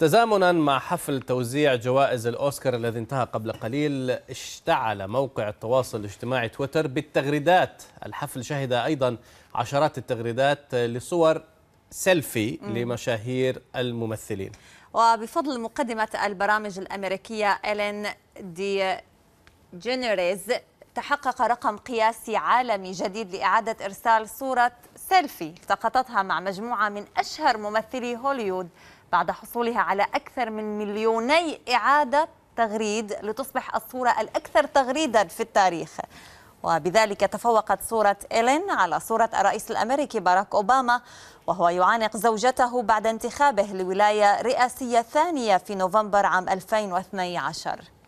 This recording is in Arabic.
تزامنا مع حفل توزيع جوائز الأوسكار الذي انتهى قبل قليل اشتعل موقع التواصل الاجتماعي تويتر بالتغريدات الحفل شهد أيضا عشرات التغريدات لصور سيلفي لمشاهير الممثلين وبفضل مقدمة البرامج الأمريكية إلين دي جينيريز تحقق رقم قياسي عالمي جديد لإعادة إرسال صورة سيلفي التقطتها مع مجموعة من أشهر ممثلي هوليوود بعد حصولها على أكثر من مليوني إعادة تغريد لتصبح الصورة الأكثر تغريدا في التاريخ وبذلك تفوقت صورة إيلين على صورة الرئيس الأمريكي باراك أوباما وهو يعانق زوجته بعد انتخابه لولاية رئاسية ثانية في نوفمبر عام 2012